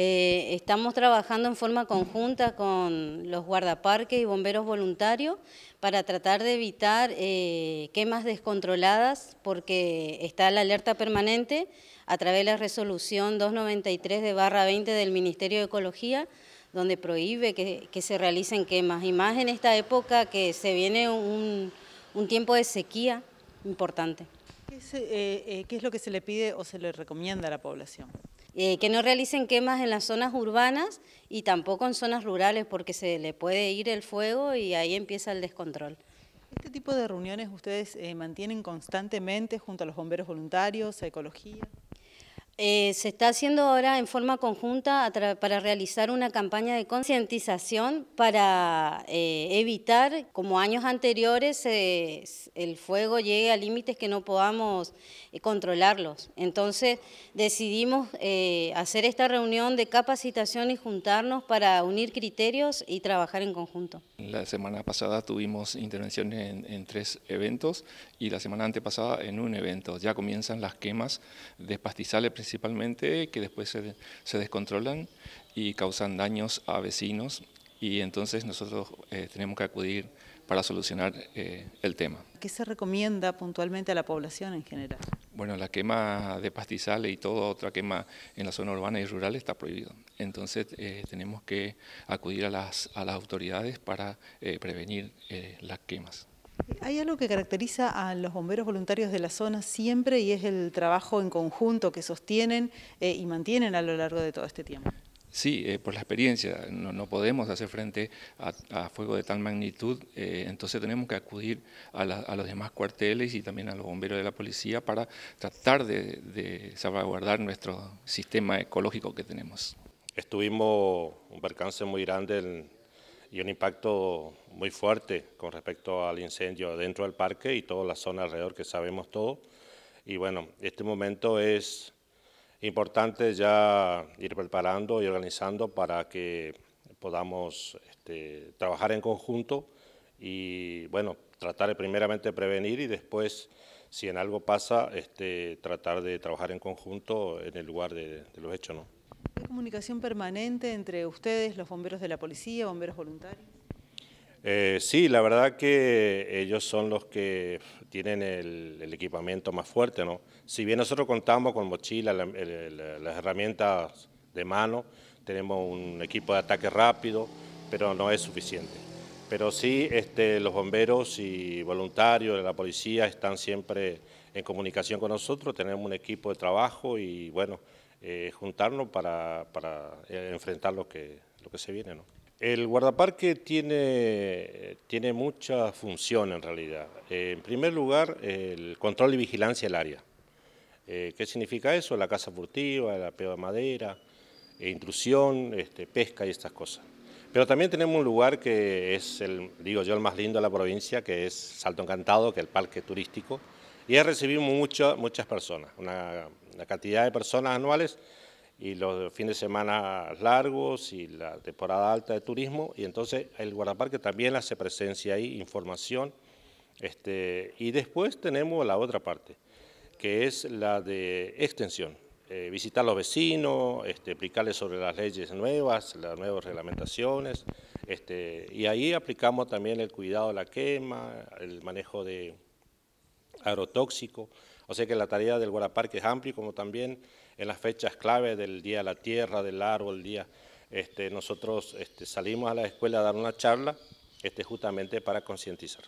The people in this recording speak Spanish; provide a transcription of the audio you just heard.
Eh, estamos trabajando en forma conjunta con los guardaparques y bomberos voluntarios para tratar de evitar eh, quemas descontroladas porque está la alerta permanente a través de la resolución 293 de 20 del Ministerio de Ecología donde prohíbe que, se realicen quemas y más en esta época que se viene un, tiempo de sequía importante. Eh, ¿Qué es lo que se le pide o se le recomienda a la población? Eh, que no realicen quemas en las zonas urbanas y tampoco en zonas rurales porque se le puede ir el fuego y ahí empieza el descontrol. ¿Este tipo de reuniones ustedes eh, mantienen constantemente junto a los bomberos voluntarios, a ecología? Eh, se está haciendo ahora en forma conjunta para realizar una campaña de concientización para eh, evitar, como años anteriores, eh, el fuego llegue a límites que no podamos controlarlos. Entonces decidimos hacer esta reunión de capacitación y juntarnos para unir criterios y trabajar en conjunto la semana pasada tuvimos intervenciones en, tres eventos y la semana antepasada en un evento. Ya comienzan las quemas de pastizales principalmente, que después se, descontrolan y causan daños a vecinos. Y entonces nosotros eh, tenemos que acudir para solucionar eh, el tema. ¿Qué se recomienda puntualmente a la población en general? Bueno, la quema de pastizales y toda otra quema en la zona urbana y rural está prohibido. Entonces eh, tenemos que acudir a las, autoridades para eh, prevenir las quemas. Hay algo que caracteriza a los bomberos voluntarios de la zona siempre y es el trabajo en conjunto que sostienen y mantienen a lo largo de todo este tiempo. Sí, eh, por la experiencia, no, podemos hacer frente a, fuego de tal magnitud, eh, entonces tenemos que acudir a, los demás cuarteles y también a los bomberos de la policía para tratar de, salvaguardar nuestro sistema ecológico que tenemos. Estuvimos un percance muy grande y un impacto muy fuerte con respecto al incendio dentro del parque y toda la zona alrededor que sabemos todo. Y bueno, este momento es importante ya ir preparando y organizando para que podamos este, trabajar en conjunto y, bueno, tratar de primeramente prevenir y después, si en algo pasa, este, tratar de trabajar en conjunto en el lugar de, los hechos. ¿no? ¿Hay comunicación permanente entre ustedes, los bomberos de la policía, bomberos voluntarios? Eh, sí, la verdad que ellos son los que tienen el, equipamiento más fuerte, ¿no? Si bien nosotros contamos con mochila, las herramientas de mano, tenemos un equipo de ataque rápido, pero no es suficiente. Pero sí, este, los bomberos y voluntarios de la policía están siempre en comunicación con nosotros, tenemos un equipo de trabajo y bueno, eh, juntarnos para, para eh, enfrentar lo que, lo que se viene, ¿no? El guardaparque tiene, tiene mucha función en realidad. Eh, en primer lugar, el control y vigilancia del área. Eh, ¿Qué significa eso? La caza furtiva, la peo de madera, e intrusión, este, pesca y estas cosas. Pero también tenemos un lugar que es, el, digo yo, el más lindo de la provincia, que es Salto Encantado, que es el parque turístico. Y ha recibido muchas personas, una cantidad de personas anuales y los fines de semana largos y la temporada alta de turismo, y entonces el guardaparque también hace presencia ahí, información, este, y después tenemos la otra parte, que es la de extensión, eh, visitar a los vecinos, este, explicarles sobre las leyes nuevas, las nuevas reglamentaciones, este, y ahí aplicamos también el cuidado de la quema, el manejo de agrotóxico, o sea que la tarea del Guaraparque es amplia, como también en las fechas clave del Día de la Tierra, del Árbol, Día, este, nosotros este, salimos a la escuela a dar una charla este, justamente para concientizar.